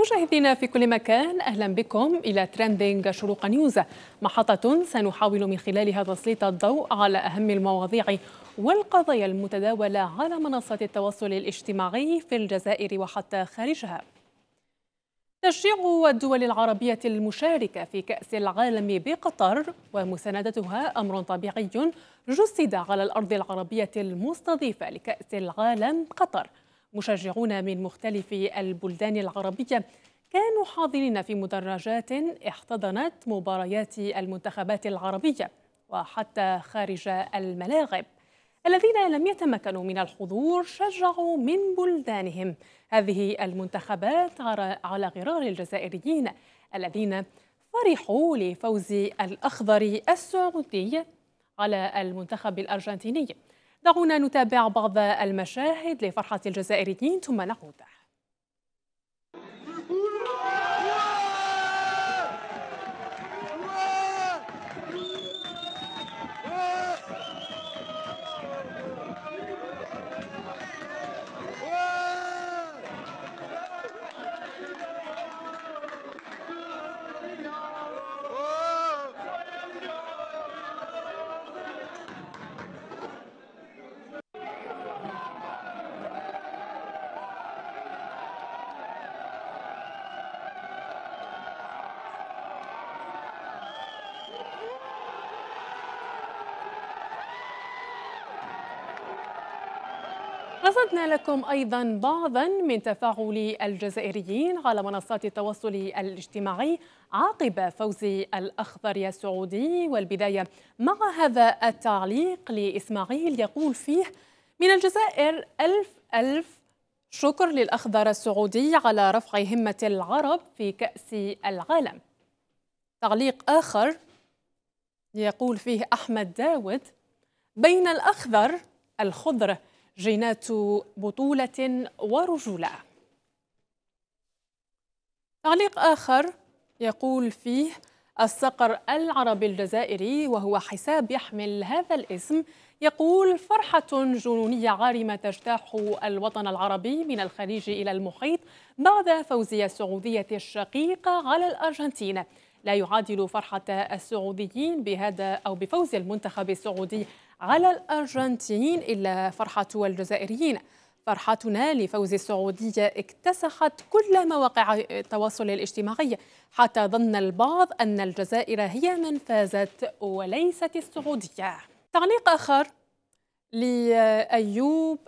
مشاهدينا في كل مكان اهلا بكم الى ترندينج شروق نيوز محطة سنحاول من خلالها تسليط الضوء على اهم المواضيع والقضايا المتداولة على منصات التواصل الاجتماعي في الجزائر وحتى خارجها. تشجيع الدول العربية المشاركة في كأس العالم بقطر ومساندتها أمر طبيعي جسد على الأرض العربية المستضيفة لكأس العالم قطر مشجعون من مختلف البلدان العربية كانوا حاضرين في مدرجات احتضنت مباريات المنتخبات العربية وحتى خارج الملاعب الذين لم يتمكنوا من الحضور شجعوا من بلدانهم هذه المنتخبات على غرار الجزائريين الذين فرحوا لفوز الأخضر السعودي على المنتخب الأرجنتيني دعونا نتابع بعض المشاهد لفرحة الجزائريين ثم نعود رصدنا لكم أيضا بعضا من تفاعل الجزائريين على منصات التواصل الاجتماعي عقب فوز الأخضر السعودي والبداية مع هذا التعليق لإسماعيل يقول فيه من الجزائر ألف ألف شكر للأخضر السعودي على رفع همة العرب في كأس العالم تعليق آخر يقول فيه أحمد داود بين الأخضر الخضره جينات بطولة ورجولة تعليق آخر يقول فيه الصقر العربي الجزائري وهو حساب يحمل هذا الاسم يقول فرحة جنونية عارمة تجتاح الوطن العربي من الخليج إلى المحيط بعد فوز السعودية الشقيقة على الأرجنتين لا يعادل فرحة السعوديين بهذا أو بفوز المنتخب السعودي على الأرجنتين إلا فرحة الجزائريين فرحتنا لفوز السعودية اكتسحت كل مواقع التواصل الاجتماعي حتى ظن البعض أن الجزائر هي من فازت وليست السعودية تعليق آخر لأيوب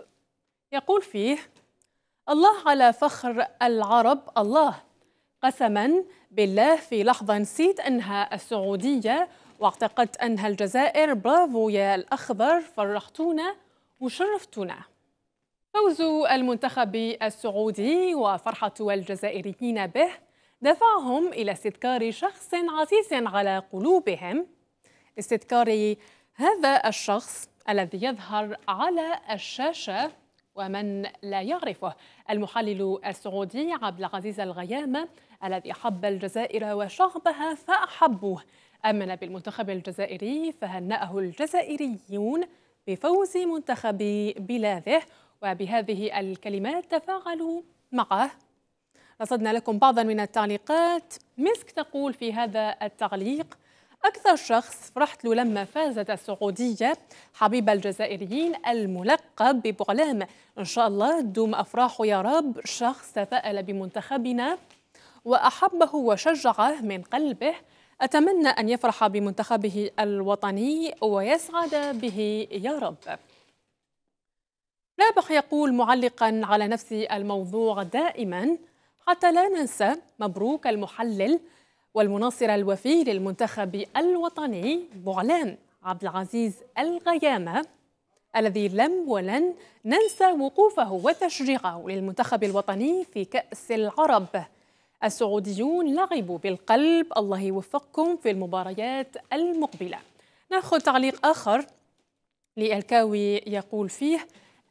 يقول فيه الله على فخر العرب الله قسما بالله في لحظة نسيت أنها السعودية واعتقدت أنها الجزائر برافو يا الأخضر فرحتونا وشرفتونا فوز المنتخب السعودي وفرحة الجزائريين به دفعهم إلى استذكار شخص عزيز على قلوبهم استذكار هذا الشخص الذي يظهر على الشاشة ومن لا يعرفه المحلل السعودي عبد العزيز الغيامة الذي حب الجزائر وشعبها فأحبوه أمن بالمنتخب الجزائري فهنأه الجزائريون بفوز منتخب بلاده وبهذه الكلمات تفاعلوا معه رصدنا لكم بعضا من التعليقات مسك تقول في هذا التعليق أكثر شخص فرحت له لما فازت السعودية حبيب الجزائريين الملقب ببعلام إن شاء الله دوم أفراحه يا رب شخص تفاءل بمنتخبنا وأحبه وشجعه من قلبه أتمنى أن يفرح بمنتخبه الوطني ويسعد به يا رب رابح يقول معلقا على نفس الموضوع دائما حتى لا ننسى مبروك المحلل والمناصر الوفي للمنتخب الوطني بعلان عبد العزيز الغيامة الذي لم ولن ننسى وقوفه وتشجيعه للمنتخب الوطني في كأس العرب السعوديون لعبوا بالقلب الله يوفقكم في المباريات المقبلة ناخذ تعليق آخر للكاوي يقول فيه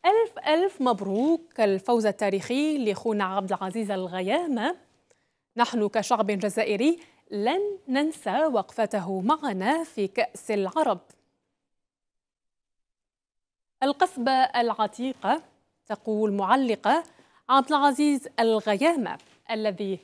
ألف ألف مبروك الفوز التاريخي لأخونا عبد العزيز الغيامة نحن كشعب جزائري لن ننسى وقفته معنا في كأس العرب القصبة العتيقة تقول معلقة عبد العزيز الغيامة الذي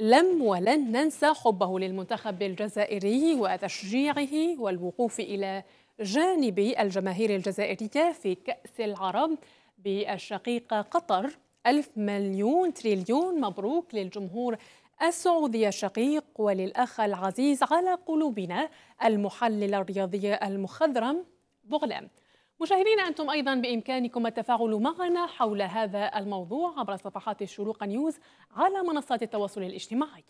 لم ولن ننسى حبه للمنتخب الجزائري وتشجيعه والوقوف إلى جانب الجماهير الجزائرية في كأس العرب بالشقيقة قطر ألف مليون تريليون مبروك للجمهور السعودي الشقيق وللأخ العزيز على قلوبنا المحلل الرياضي المخضرم بغلام مشاهدينا أنتم أيضا بإمكانكم التفاعل معنا حول هذا الموضوع عبر صفحات الشروق نيوز على منصات التواصل الاجتماعي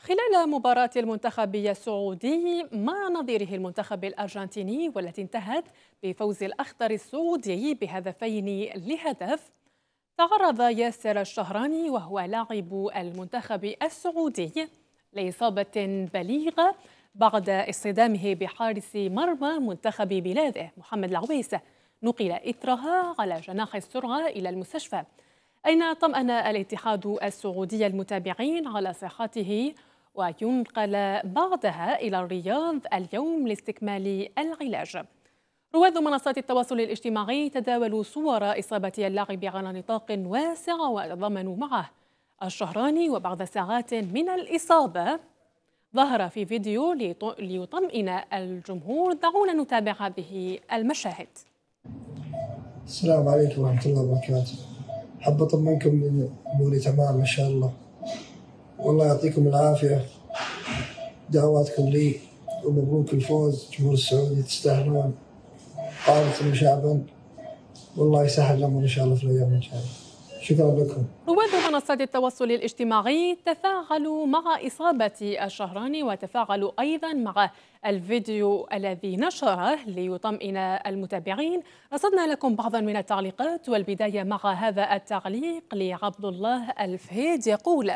خلال مباراة المنتخب السعودي مع نظيره المنتخب الأرجنتيني والتي انتهت بفوز الأخضر السعودي بهدفين لهدف تعرض ياسر الشهراني وهو لاعب المنتخب السعودي لإصابة بليغة بعد اصطدامه بحارس مرمى منتخب بلاده محمد العويس نقل إثرها على جناح السرعة إلى المستشفى أين طمأن الاتحاد السعودي المتابعين على صحته وينقل بعدها إلى الرياض اليوم لاستكمال العلاج رواد منصات التواصل الاجتماعي تداولوا صور إصابة اللاعب على نطاق واسع وتضامنوا معه الشهراني وبعد ساعات من الإصابة ظهر في فيديو ليطمئن الجمهور دعونا نتابع هذه المشاهد السلام عليكم ورحمة الله وبركاته حب أطمنكم أموري تمام إن شاء الله والله يعطيكم العافية دعواتكم لي ومبروك الفوز جمهور السعودي تستاهلون قادة وشعبا والله يسهل الأمر إن شاء الله في الأيام الجاية شكرا لكم رواد منصات التواصل الاجتماعي تفاعلوا مع إصابة الشهراني وتفاعلوا أيضا مع الفيديو الذي نشره ليطمئن المتابعين رصدنا لكم بعضا من التعليقات والبداية مع هذا التعليق لعبد الله الفهيد يقول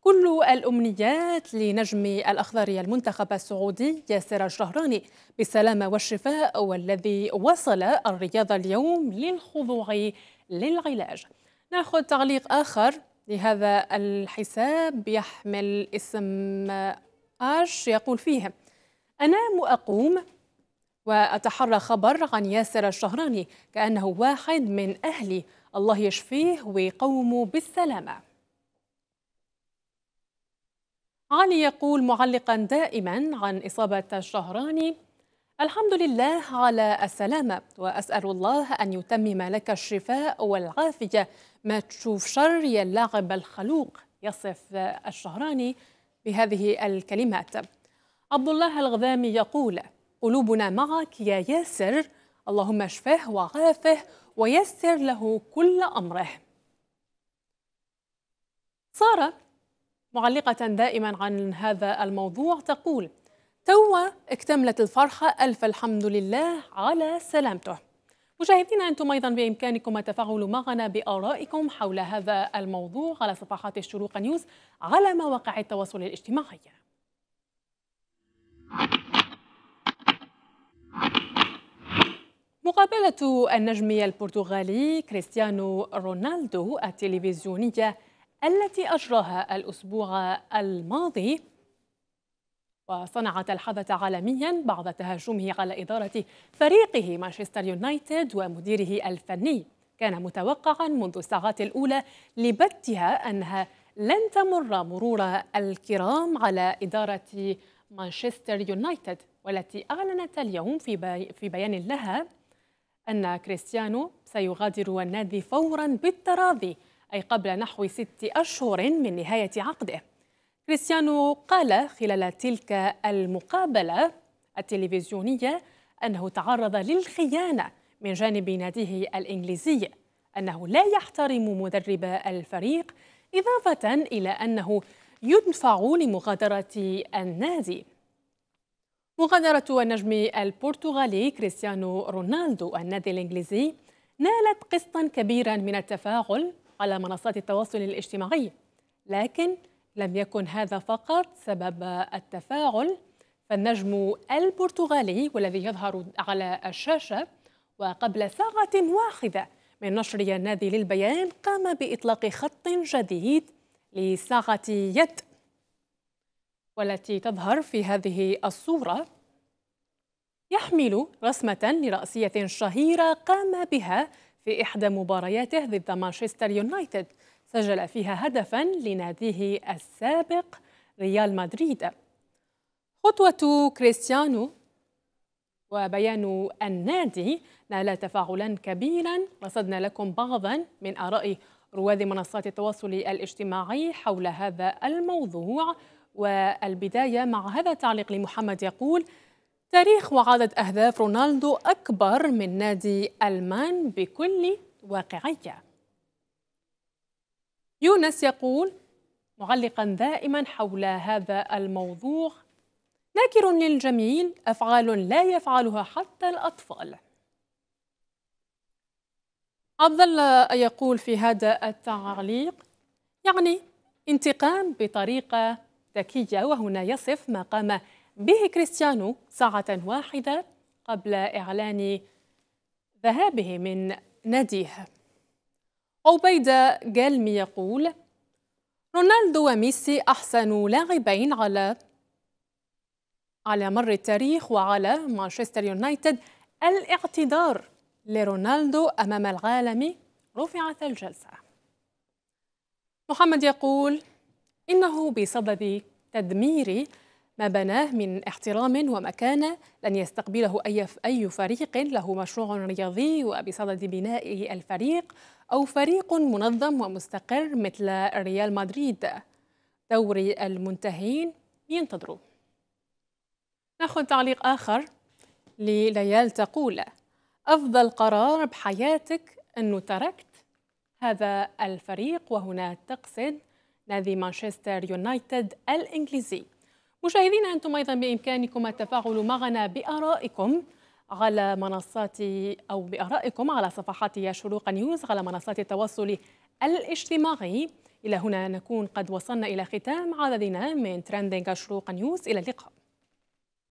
كل الأمنيات لنجم الأخضر المنتخب السعودي ياسر الشهراني بالسلامة والشفاء والذي وصل الرياض اليوم للخضوع للعلاج ناخذ تعليق آخر لهذا الحساب يحمل اسم آش يقول فيه أنام وأقوم وأتحرى خبر عن ياسر الشهراني كأنه واحد من أهلي الله يشفيه ويقومه بالسلامة علي يقول معلقا دائما عن إصابة الشهراني الحمد لله على السلامة وأسأل الله أن يتمم لك الشفاء والعافية ما تشوف شر يا اللاعب الخلوق يصف الشهراني بهذه الكلمات عبد الله الغذامي يقول قلوبنا معك يا ياسر اللهم اشفه وعافه ويسر له كل أمره سارة معلقة دائما عن هذا الموضوع تقول توا اكتملت الفرحة ألف الحمد لله على سلامته مشاهدينا أنتم أيضا بإمكانكم التفاعل معنا بآرائكم حول هذا الموضوع على صفحات الشروق نيوز على مواقع التواصل الاجتماعي مقابلة النجم البرتغالي كريستيانو رونالدو التلفزيونية التي أجراها الأسبوع الماضي وصنع الحدث عالميا بعد تهاجمه على إدارة فريقه مانشستر يونايتد ومديره الفني كان متوقعا منذ الساعات الأولى لبتها أنها لن تمر مرور الكرام على إدارة مانشستر يونايتد والتي أعلنت اليوم في, بي في بيان لها أن كريستيانو سيغادر النادي فورا بالتراضي أي قبل نحو ست أشهر من نهاية عقده كريستيانو قال خلال تلك المقابلة التلفزيونية أنه تعرض للخيانة من جانب ناديه الإنجليزي أنه لا يحترم مدرب الفريق إضافة إلى أنه يدفع لمغادرة النادي مغادرة النجم البرتغالي كريستيانو رونالدو النادي الإنجليزي نالت قسطا كبيرا من التفاعل على منصات التواصل الاجتماعي لكن لم يكن هذا فقط سبب التفاعل فالنجم البرتغالي والذي يظهر على الشاشة وقبل ساعة واحدة من نشر النادي للبيان قام بإطلاق خط جديد لساعة يد والتي تظهر في هذه الصورة يحمل رسمة لرأسية شهيرة قام بها في إحدى مبارياته ضد مانشستر يونايتد سجل فيها هدفا لناديه السابق ريال مدريد خطوة كريستيانو وبيان النادي نال تفاعلا كبيرا رصدنا لكم بعضا من آراء رواد منصات التواصل الاجتماعي حول هذا الموضوع والبداية مع هذا التعليق لمحمد يقول تاريخ وعدد أهداف رونالدو أكبر من نادي ألمان بكل واقعية يونس يقول معلقا دائما حول هذا الموضوع ناكر للجميل أفعال لا يفعلها حتى الأطفال عبد الله يقول في هذا التعليق يعني انتقام بطريقة ذكية وهنا يصف ما قام به كريستيانو ساعة واحدة قبل إعلان ذهابه من ناديه عبيدة جالمي يقول رونالدو وميسي أحسن لاعبين على على مر التاريخ وعلى مانشستر يونايتد الاعتذار لرونالدو أمام العالم رفعت الجلسة محمد يقول إنه بسبب تدمير ما بناه من احترام ومكانة لن يستقبله أي أي فريق له مشروع رياضي وبصدد بناء الفريق أو فريق منظم ومستقر مثل ريال مدريد دوري المنتهين ينتظروا ناخذ تعليق آخر لليال تقول أفضل قرار بحياتك أنه تركت هذا الفريق وهنا تقصد نادي مانشستر يونايتد الإنجليزي مشاهدينا أنتم أيضا بإمكانكم التفاعل معنا بآرائكم على منصات أو بآرائكم على صفحات شروق نيوز على منصات التواصل الاجتماعي إلى هنا نكون قد وصلنا إلى ختام عددنا من ترندنج شروق نيوز إلى اللقاء